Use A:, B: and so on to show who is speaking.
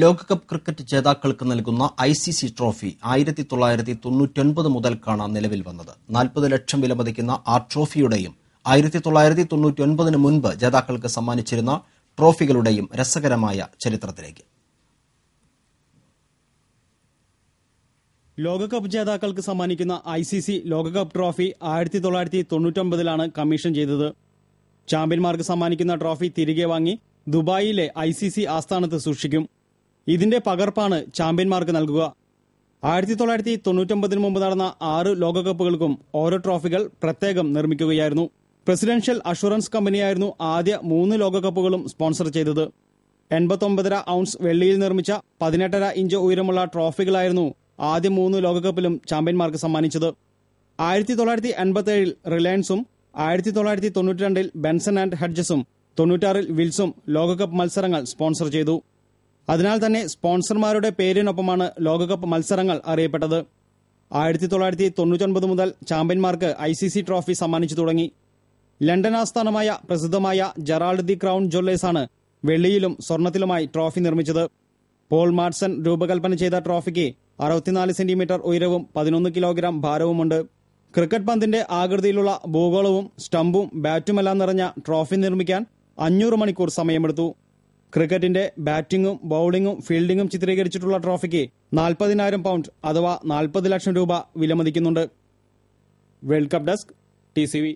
A: ലോകകപ്പ് ക്രിക്കറ്റ് ജേതാക്കൾക്ക് നൽകുന്ന I C C trophy ആയിരത്തി തൊള്ളായിരത്തി തൊണ്ണൂറ്റൊൻപത് മുതൽക്കാണ് നിലവിൽ വന്നത് നാൽപ്പത് ലക്ഷം വിലമതിക്കുന്ന ആ ട്രോഫിയുടെയും ആയിരത്തി തൊള്ളായിരത്തി തൊണ്ണൂറ്റൊൻപതിന് മുൻപ് ജേതാക്കൾക്ക് സമ്മാനിച്ചിരുന്ന ട്രോഫികളുടെയും രസകരമായ ചരിത്രത്തിലേക്ക്
B: ലോകകപ്പ് ജേതാക്കൾക്ക് സമ്മാനിക്കുന്ന ഐ സി സി ലോകകപ്പ് ട്രോഫി ആയിരത്തി തൊള്ളായിരത്തി തൊണ്ണൂറ്റൊമ്പതിലാണ് കമ്മീഷൻ ചെയ്തത് ചാമ്പ്യന്മാർക്ക് സമ്മാനിക്കുന്ന ട്രോഫി തിരികെ വാങ്ങി ദുബായിലെ ഐ സി സി ആസ്ഥാനത്ത് സൂക്ഷിക്കും ഇതിന്റെ പകർപ്പാണ് ചാമ്പ്യന്മാർക്ക് നൽകുക ആയിരത്തി തൊള്ളായിരത്തി തൊണ്ണൂറ്റൊമ്പതിനു മുമ്പ് നടന്ന ആറ് ലോകകപ്പുകൾക്കും ഓരോ ട്രോഫികൾ പ്രത്യേകം നിർമ്മിക്കുകയായിരുന്നു പ്രസിഡൻഷ്യൽ അഷുറൻസ് കമ്പനിയായിരുന്നു ആദ്യ മൂന്ന് ലോകകപ്പുകളും സ്പോൺസർ ചെയ്തത് എൺപത്തൊമ്പതര ഔൺസ് വെള്ളിയിൽ നിർമ്മിച്ച പതിനെട്ടര ഇഞ്ച് ഉയരമുള്ള ട്രോഫികളായിരുന്നു ആദ്യ മൂന്ന് ലോകകപ്പിലും ചാമ്പ്യന്മാർക്ക് സമ്മാനിച്ചത് ആയിരത്തി തൊള്ളായിരത്തി എൺപത്തി ഏഴിൽ റിലയൻസും ആയിരത്തി തൊള്ളായിരത്തി തൊണ്ണൂറ്റി രണ്ടിൽ ബെൻസൺ ആൻഡ് ഹഡ്ജസും തൊണ്ണൂറ്റാറിൽ വിൽസും ലോകകപ്പ് മത്സരങ്ങൾ സ്പോൺസർ ചെയ്തു അതിനാൽ തന്നെ സ്പോൺസർമാരുടെ പേരിനൊപ്പമാണ് ലോകകപ്പ് മത്സരങ്ങൾ അറിയപ്പെട്ടത് ആയിരത്തി തൊള്ളായിരത്തി തൊണ്ണൂറ്റൊൻപത് മുതൽ ചാമ്പ്യന്മാർക്ക് ഐ സി സി ട്രോഫി സമ്മാനിച്ചു തുടങ്ങി ലണ്ടൻ ആസ്ഥാനമായ പ്രസിദ്ധമായ ജെറാൾഡ് ദി ക്രൗൺ ജ്വല്ലേഴ്സാണ് വെള്ളിയിലും സ്വർണത്തിലുമായി ട്രോഫി നിർമ്മിച്ചത് പോൾ മാർസൺ രൂപകൽപ്പന ചെയ്ത ട്രോഫിക്ക് അറുപത്തിനാല് സെന്റിമീറ്റർ ഉയരവും പതിനൊന്ന് കിലോഗ്രാം ഭാരവുമുണ്ട് ക്രിക്കറ്റ് പന്തിന്റെ ആകൃതിയിലുള്ള ഭൂഗോളവും സ്റ്റമ്പും ബാറ്റുമെല്ലാം നിറഞ്ഞ ട്രോഫി നിർമ്മിക്കാൻ അഞ്ഞൂറ് മണിക്കൂർ സമയമെടുത്തു ക്രിക്കറ്റിന്റെ ബാറ്റിംഗും ബൌളിംഗും ഫീൽഡിംഗും ചിത്രീകരിച്ചിട്ടുള്ള ട്രോഫിക്ക് നാൽപ്പതിനായിരം പൗണ്ട് അഥവാ നാൽപ്പത് ലക്ഷം രൂപ വിലമതിക്കുന്നുണ്ട് വേൾഡ് കപ്പ് ഡെസ്ക് ടി